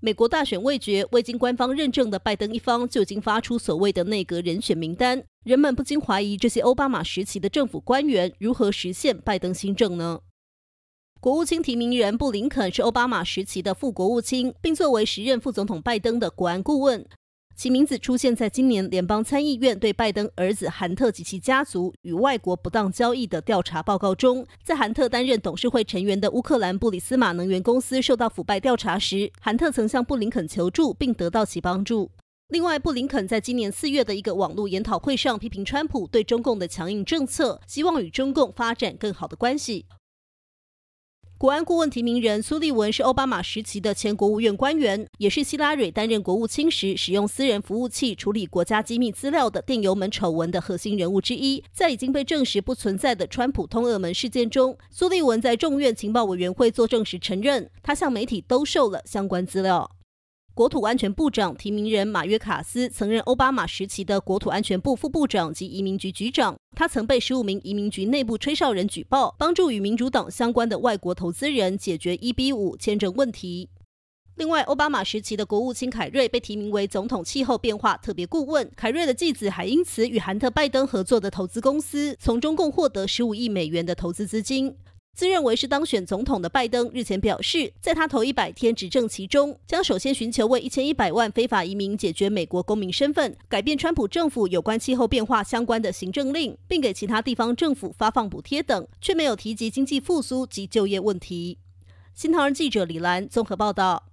美国大选未决，未经官方认证的拜登一方就已经发出所谓的内阁人选名单，人们不禁怀疑这些奥巴马时期的政府官员如何实现拜登新政呢？国务卿提名人布林肯是奥巴马时期的副国务卿，并作为时任副总统拜登的国安顾问。其名字出现在今年联邦参议院对拜登儿子韩特及其家族与外国不当交易的调查报告中。在韩特担任董事会成员的乌克兰布里斯马能源公司受到腐败调查时，韩特曾向布林肯求助，并得到其帮助。另外，布林肯在今年四月的一个网络研讨会上批评川普对中共的强硬政策，希望与中共发展更好的关系。国安顾问提名人苏利文是奥巴马时期的前国务院官员，也是希拉蕊担任国务卿时使用私人服务器处理国家机密资料的电邮门丑闻的核心人物之一。在已经被证实不存在的川普通俄门事件中，苏利文在众院情报委员会作证时承认，他向媒体兜售了相关资料。国土安全部长提名人马约卡斯曾任奥巴马时期的国土安全部副部长及移民局局长。他曾被十五名移民局内部吹哨人举报，帮助与民主党相关的外国投资人解决一比五签证问题。另外，奥巴马时期的国务卿凯瑞被提名为总统气候变化特别顾问。凯瑞的继子还因此与韩特拜登合作的投资公司从中共获得十五亿美元的投资资金。自认为是当选总统的拜登日前表示，在他头一百天执政其中，将首先寻求为一千一百万非法移民解决美国公民身份，改变川普政府有关气候变化相关的行政令，并给其他地方政府发放补贴等，却没有提及经济复苏及就业问题。新唐人记者李兰综合报道。